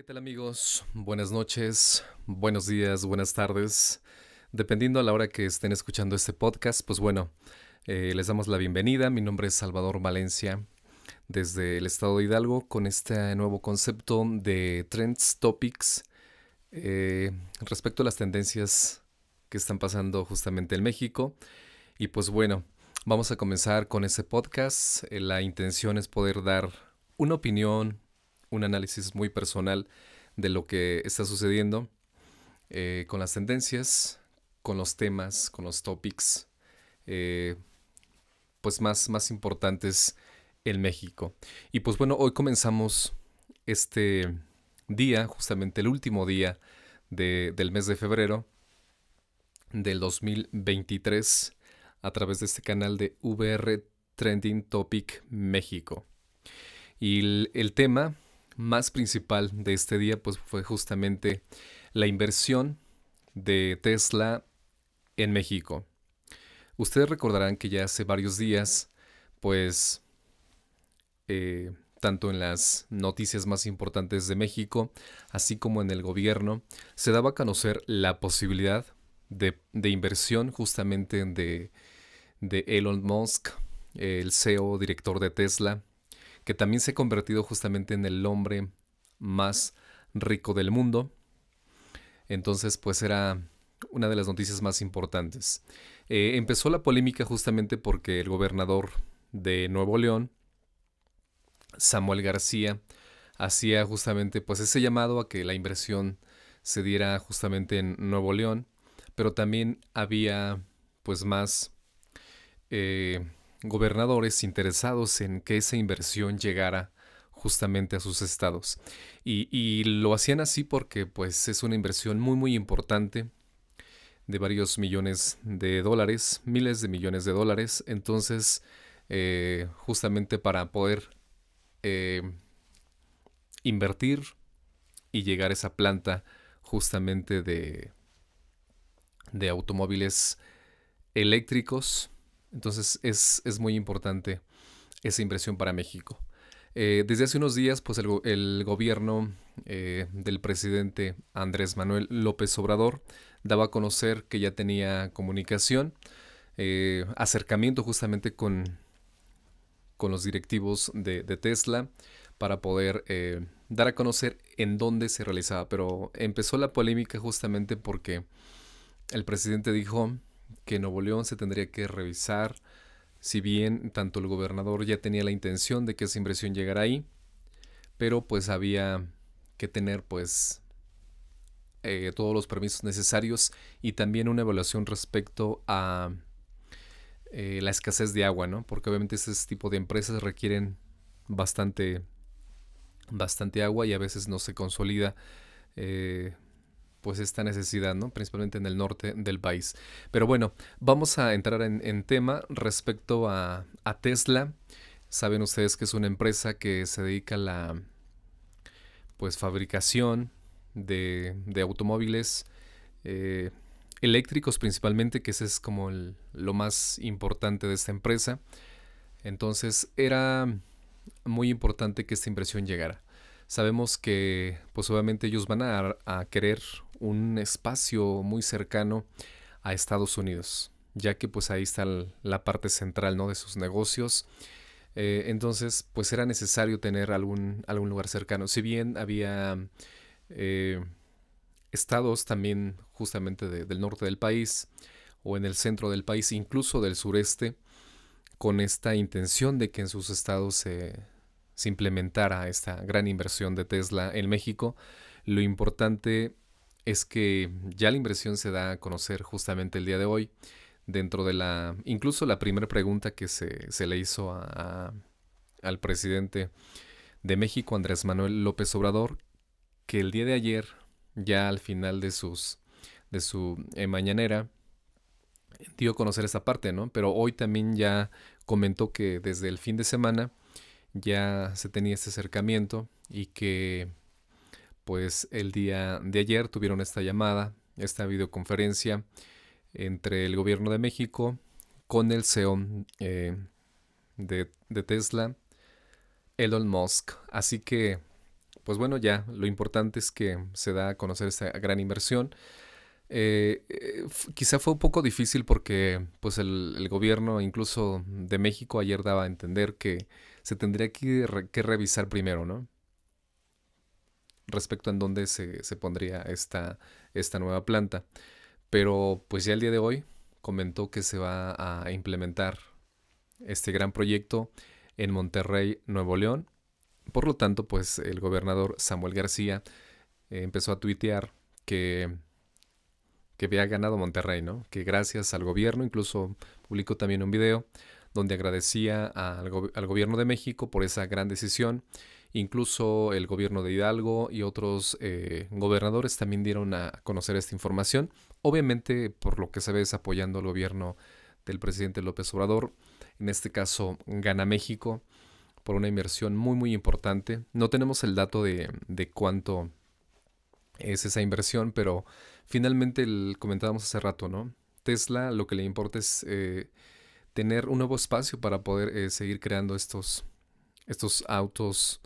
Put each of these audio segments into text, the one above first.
¿Qué tal amigos? Buenas noches, buenos días, buenas tardes. Dependiendo a la hora que estén escuchando este podcast, pues bueno, eh, les damos la bienvenida. Mi nombre es Salvador Valencia desde el estado de Hidalgo con este nuevo concepto de Trends Topics eh, respecto a las tendencias que están pasando justamente en México. Y pues bueno, vamos a comenzar con ese podcast. Eh, la intención es poder dar una opinión, un análisis muy personal de lo que está sucediendo eh, con las tendencias, con los temas, con los topics, eh, pues más, más importantes en México. Y pues bueno, hoy comenzamos este día, justamente el último día del mes de febrero del 2023 a través de este canal de VR Trending Topic México. Y el tema más principal de este día pues, fue justamente la inversión de Tesla en México. Ustedes recordarán que ya hace varios días, pues, eh, tanto en las noticias más importantes de México, así como en el gobierno, se daba a conocer la posibilidad de, inversión justamente de, de Elon Musk, el CEO, director de Tesla, que también se ha convertido justamente en el hombre más rico del mundo. Entonces, pues era una de las noticias más importantes. Eh, empezó la polémica justamente porque el gobernador de Nuevo León, Samuel García, hacía justamente pues ese llamado a que la inversión se diera justamente en Nuevo León, pero también había pues más eh, gobernadores interesados en que esa inversión llegara justamente a sus estados. Y, lo hacían así porque pues es una inversión muy muy importante de varios millones de dólares, miles de millones de dólares. Entonces, eh, justamente para poder eh, invertir y llegar a esa planta justamente de, de automóviles eléctricos entonces es, muy importante esa inversión para México. Eh, desde hace unos días, pues el, gobierno eh, del presidente Andrés Manuel López Obrador daba a conocer que ya tenía comunicación, eh, acercamiento justamente con, los directivos de Tesla para poder dar a conocer en dónde se realizaba. Pero empezó la polémica justamente porque el presidente dijo que Nuevo León se tendría que revisar, si bien tanto el gobernador ya tenía la intención de que esa inversión llegara ahí, pero pues había que tener pues eh, todos los permisos necesarios y también una evaluación respecto a eh, la escasez de agua, ¿no? Porque obviamente ese tipo de empresas requieren bastante, bastante agua y a veces no se consolida eh, pues esta necesidad, ¿no? Principalmente en el norte del país. Pero bueno, vamos a entrar en, tema respecto a, Tesla. Saben ustedes que es una empresa que se dedica a la pues fabricación de, automóviles eh, eléctricos principalmente, que ese es como lo más importante de esta empresa. Entonces era muy importante que esta inversión llegara sabemos que pues obviamente ellos van a, querer un espacio muy cercano a Estados Unidos, ya que pues ahí está la parte central ¿no? de sus negocios. Eh, entonces pues era necesario tener algún, algún lugar cercano. Si bien había eh, estados también justamente del norte del país o en el centro del país, incluso del sureste, con esta intención de que en sus estados se se implementara esta gran inversión de Tesla en México. Lo importante es que ya la inversión se da a conocer justamente el día de hoy. Dentro de la, incluso la primera pregunta que se, se le hizo al presidente de México, Andrés Manuel López Obrador, que el día de ayer, ya al final de, sus, de su eh, mañanera, dio a conocer esa parte, ¿no? Pero hoy también ya comentó que desde el fin de semana ya se tenía este acercamiento y que pues el día de ayer tuvieron esta llamada, esta videoconferencia entre el gobierno de México con el CEO eh, de, Tesla, Elon Musk. Así que, pues bueno, ya lo importante es que se da a conocer esta gran inversión. Eh, eh, quizá fue un poco difícil porque pues el, gobierno incluso de México ayer daba a entender que se tendría que, revisar primero, ¿no? Respecto a en dónde se, pondría esta, nueva planta. Pero pues ya el día de hoy comentó que se va a implementar este gran proyecto en Monterrey, Nuevo León. Por lo tanto, pues el gobernador Samuel García eh, empezó a tuitear que, que había ganado Monterrey, ¿no? Que gracias al gobierno, incluso publicó también un video donde agradecía al, gobierno de México por esa gran decisión. Incluso el gobierno de Hidalgo y otros eh, gobernadores también dieron a conocer esta información. Obviamente, por lo que se ve, es apoyando al gobierno del presidente López Obrador. En este caso, gana México por una inversión muy, muy importante. No tenemos el dato de, cuánto es esa inversión, pero finalmente comentábamos hace rato, ¿no? Tesla lo que le importa es... Eh, tener un nuevo espacio para poder eh, seguir creando estos, estos autos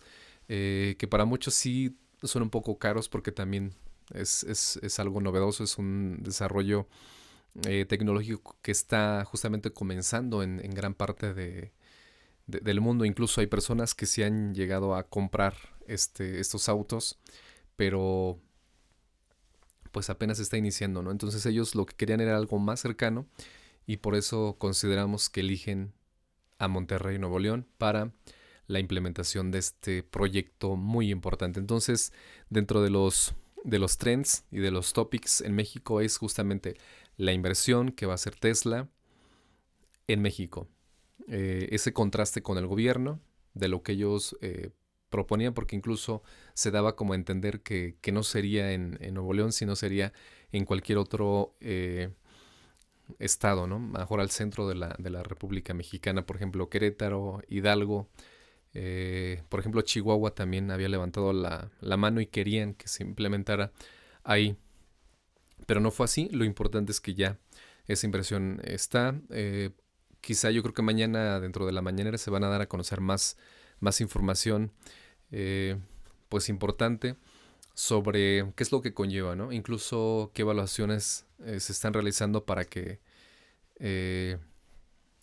eh, que para muchos sí son un poco caros porque también es, algo novedoso, es un desarrollo eh, tecnológico que está justamente comenzando en, gran parte del mundo. Incluso hay personas que se han llegado a comprar este, estos autos, pero pues apenas está iniciando, ¿no? Entonces ellos lo que querían era algo más cercano y por eso consideramos que eligen a Monterrey Nuevo León para la implementación de este proyecto muy importante. Entonces, dentro de los de los trends y de los topics en México es justamente la inversión que va a hacer Tesla en México. Eh, ese contraste con el gobierno de lo que ellos eh, proponían, porque incluso se daba como a entender que, no sería en, Nuevo León, sino sería en cualquier otro eh, estado, ¿no? Mejor al centro de la, de la República Mexicana, por ejemplo, Querétaro, Hidalgo, eh, por ejemplo, Chihuahua también había levantado la, mano y querían que se implementara ahí. Pero no fue así, lo importante es que ya esa inversión está. Eh, quizá yo creo que mañana, dentro de la mañana se van a dar a conocer más, más información, eh, pues importante sobre qué es lo que conlleva, ¿no? Incluso qué evaluaciones eh, se están realizando para que, eh,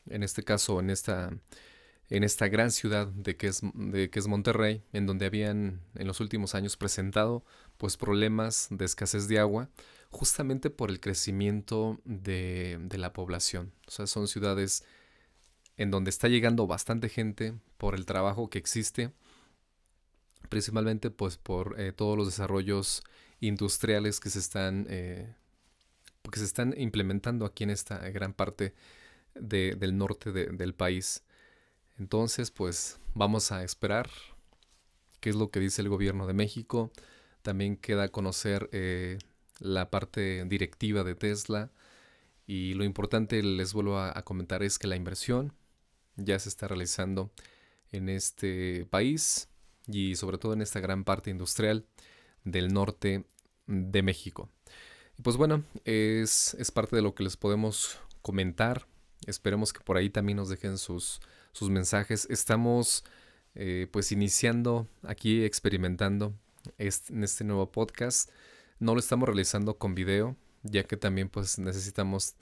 en este caso, en esta, en esta gran ciudad de que, es, que es Monterrey, en donde habían en los últimos años presentado pues problemas de escasez de agua, justamente por el crecimiento de, de la población. O sea, son ciudades en donde está llegando bastante gente por el trabajo que existe principalmente pues por eh, todos los desarrollos industriales que se están, eh, se están implementando aquí en esta gran parte del norte del país. Entonces pues vamos a esperar qué es lo que dice el gobierno de México. También queda conocer eh, la parte directiva de Tesla. Y lo importante, les vuelvo a comentar, es que la inversión ya se está realizando en este país y sobre todo en esta gran parte industrial del norte de México. Y pues bueno, es, parte de lo que les podemos comentar. Esperemos que por ahí también nos dejen sus, sus mensajes. Estamos eh, pues iniciando aquí, experimentando en este nuevo podcast. No lo estamos realizando con video, ya que también pues necesitamos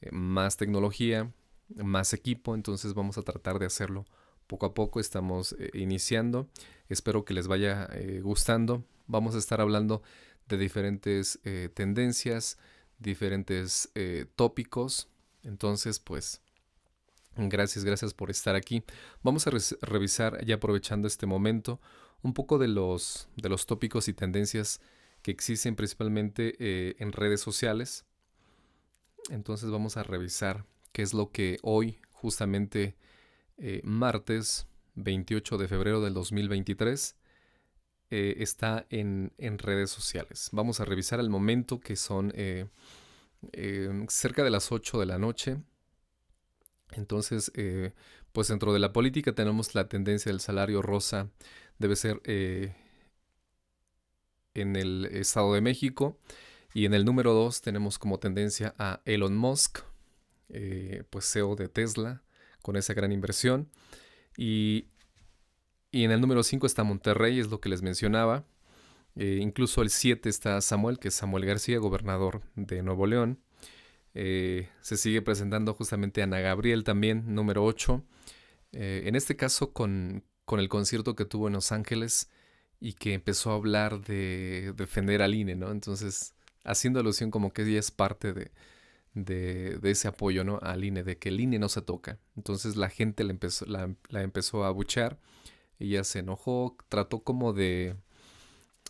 eh, más tecnología, más equipo, entonces vamos a tratar de hacerlo poco a poco estamos eh, iniciando. Espero que les vaya eh, gustando. Vamos a estar hablando de diferentes eh, tendencias, diferentes tópicos. Entonces, pues, gracias, gracias por estar aquí. Vamos a revisar, ya aprovechando este momento, un poco de los, de los tópicos y tendencias que existen principalmente en redes sociales. Entonces vamos a revisar qué es lo que hoy justamente eh, martes 28 de febrero del 2023 eh, está en, redes sociales. Vamos a revisar el momento que son eh, cerca de las 8 de la noche. Entonces, pues dentro de la política tenemos la tendencia del salario rosa debe ser en el Estado de México. Y en el número 2 tenemos como tendencia a Elon Musk, pues CEO de Tesla con esa gran inversión. Y, en el número 5 está Monterrey, es lo que les mencionaba. Eh, incluso el 7 está Samuel, que es Samuel García, gobernador de Nuevo León. Eh, se sigue presentando justamente Ana Gabriel también, número 8. Eh, en este caso con, con, el concierto que tuvo en Los Ángeles y que empezó a hablar de defender al INE, ¿no? Entonces, haciendo alusión como que ella es parte de, de, ese apoyo ¿no? al INE, de que el INE no se toca. Entonces la gente la empezó, a abuchar, ella se enojó, trató como de,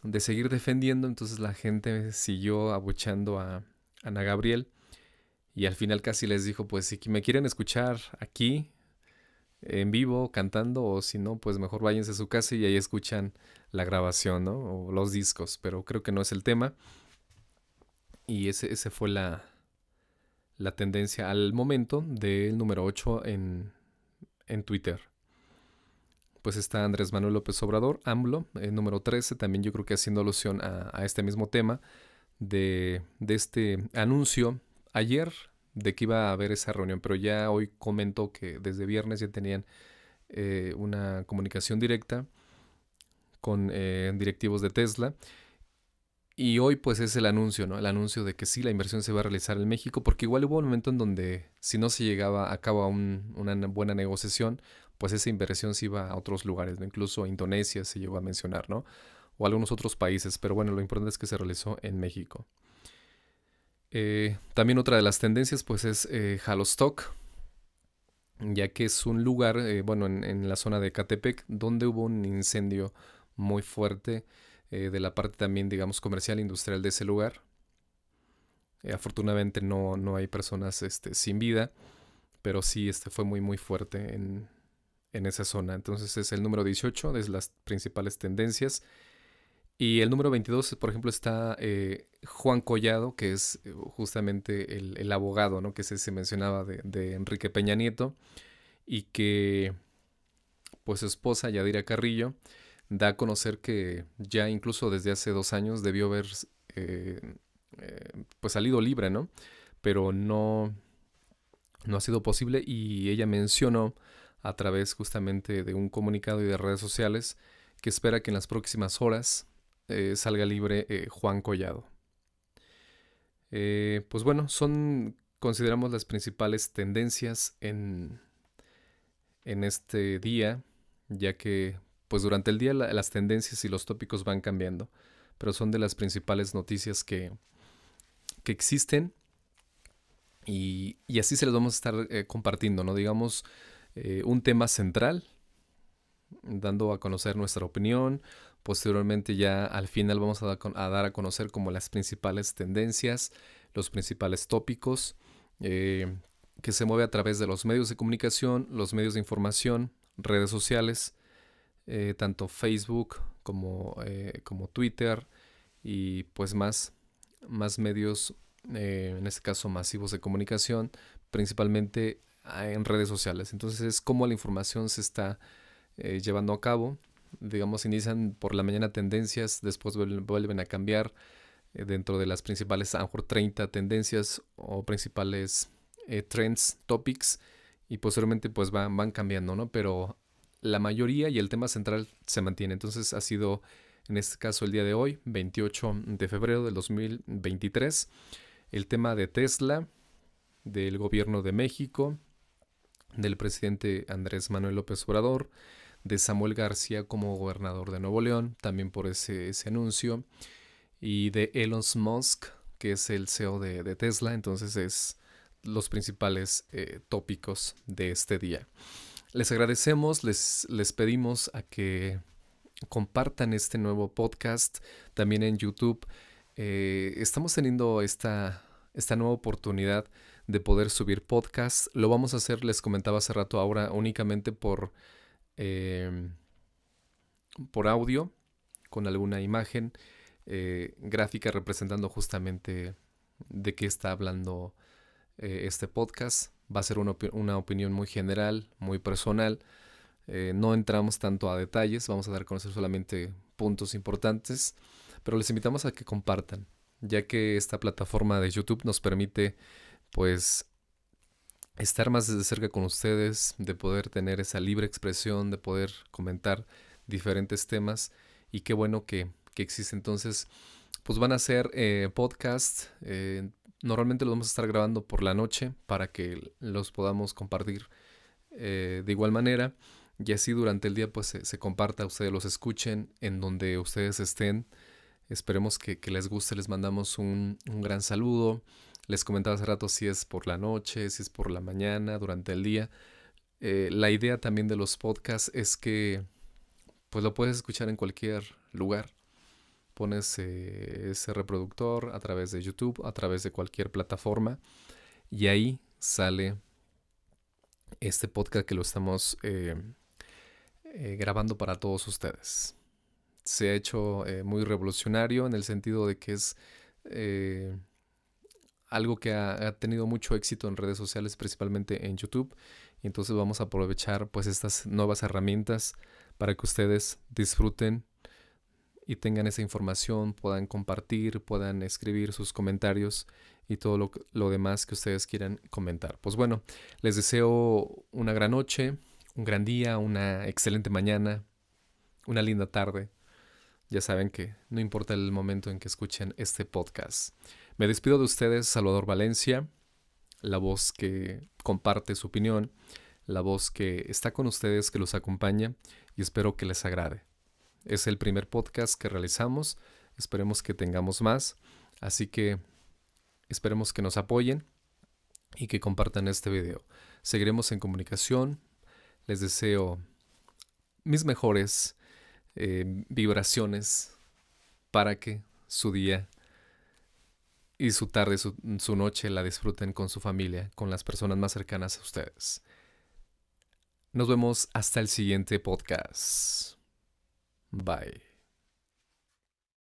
de seguir defendiendo, entonces la gente siguió abuchando a Ana Gabriel y al final casi les dijo, pues si me quieren escuchar aquí, en vivo, cantando, o si no, pues mejor váyanse a su casa y ahí escuchan la grabación, ¿no? O los discos, pero creo que no es el tema. Y ese, ese fue la, la tendencia al momento del número 8 en, Twitter. Pues está Andrés Manuel López Obrador, AMLO, el eh, número 13, también yo creo que haciendo alusión a, este mismo tema de, este anuncio ayer de que iba a haber esa reunión, pero ya hoy comentó que desde viernes ya tenían eh, una comunicación directa con eh, directivos de Tesla y hoy pues es el anuncio, ¿no? El anuncio de que sí, la inversión se va a realizar en México, porque igual hubo un momento en donde si no se llegaba a cabo una buena negociación, pues esa inversión se iba a otros lugares, incluso Incluso Indonesia se llegó a mencionar, ¿no? O algunos otros países, pero bueno, lo importante es que se realizó en México. Eh, también otra de las tendencias pues es Halostock, eh, ya que es un lugar, eh, bueno, en, en la zona de Catepec, donde hubo un incendio muy fuerte eh, de la parte también, digamos, comercial, industrial de ese lugar. Eh, afortunadamente no, hay personas este, sin vida, pero sí este, fue muy, muy fuerte en, esa zona. Entonces es el número 18, es las principales tendencias. Y el número 22, por ejemplo, está eh, Juan Collado, que es justamente el, abogado, ¿no? Que se, mencionaba de, de, Enrique Peña Nieto. Y que, pues, su esposa, Yadira Carrillo, da a conocer que ya incluso desde hace dos años debió haber eh, eh, pues salido libre, ¿no? Pero no, no ha sido posible y ella mencionó a través justamente de un comunicado y de redes sociales que espera que en las próximas horas eh, salga libre Juan Collado. pues bueno, son, consideramos las principales tendencias en, en este día, ya que pues durante el día las tendencias y los tópicos van cambiando, pero son de las principales noticias que, que existen y, así se las vamos a estar eh, compartiendo, ¿no? Digamos, eh, un tema central, dando a conocer nuestra opinión. Posteriormente ya al final vamos a, dar a conocer como las principales tendencias, los principales tópicos eh, que se mueve a través de los medios de comunicación, los medios de información, redes sociales, eh, tanto Facebook como, eh, como Twitter y pues más, más medios, eh, en este caso masivos de comunicación, principalmente ah, en redes sociales. Entonces es como la información se está llevando a cabo. Digamos, inician por la mañana tendencias, después vuelven a cambiar dentro de las principales, a lo mejor 30 tendencias o principales trends, topics y posteriormente pues van, van cambiando, ¿no? Pero la mayoría y el tema central se mantiene. Entonces ha sido, en este caso, el día de hoy, 28 de febrero del 2023, el tema de Tesla, del gobierno de México, del presidente Andrés Manuel López Obrador, de Samuel García como gobernador de Nuevo León, también por ese, ese anuncio, y de Elon Musk, que es el CEO de, Tesla. Entonces es los principales eh, tópicos de este día. Les agradecemos, les, pedimos a que compartan este nuevo podcast también en YouTube. Eh, estamos teniendo esta, nueva oportunidad de poder subir podcast. Lo vamos a hacer, les comentaba hace rato ahora, únicamente por, em, por audio, con alguna imagen eh, gráfica representando justamente de qué está hablando eh, este podcast va a ser una, opinión muy general, muy personal. Eh, no entramos tanto a detalles, vamos a dar a conocer solamente puntos importantes, pero les invitamos a que compartan, ya que esta plataforma de YouTube nos permite pues estar más desde cerca con ustedes, de poder tener esa libre expresión, de poder comentar diferentes temas y qué bueno que, existe. Entonces, pues van a ser eh, podcasts, eh, Normalmente los vamos a estar grabando por la noche para que los podamos compartir eh, de igual manera y así durante el día pues se, comparta, ustedes los escuchen en donde ustedes estén. Esperemos que, les guste, les mandamos un, un, gran saludo. Les comentaba hace rato si es por la noche, si es por la mañana, durante el día. Eh, la idea también de los podcasts es que pues lo puedes escuchar en cualquier lugar pones eh, ese reproductor a través de YouTube, a través de cualquier plataforma y ahí sale este podcast que lo estamos eh, eh, grabando para todos ustedes. Se ha hecho muy revolucionario en el sentido de que es algo que ha, ha, tenido mucho éxito en redes sociales, principalmente en YouTube. Y entonces vamos a aprovechar pues estas nuevas herramientas para que ustedes disfruten y tengan esa información, puedan compartir, puedan escribir sus comentarios y todo lo, lo, demás que ustedes quieran comentar. Pues bueno, les deseo una gran noche, un gran día, una excelente mañana, una linda tarde. Ya saben que no importa el momento en que escuchen este podcast. Me despido de ustedes, Salvador Valencia, la voz que comparte su opinión, la voz que está con ustedes, que los acompaña y espero que les agrade. Es el primer podcast que realizamos. Esperemos que tengamos más. Así que esperemos que nos apoyen y que compartan este video. Seguiremos en comunicación. Les deseo mis mejores eh, vibraciones para que su día y su tarde, su, noche la disfruten con su familia, con las personas más cercanas a ustedes. Nos vemos hasta el siguiente podcast. Bye.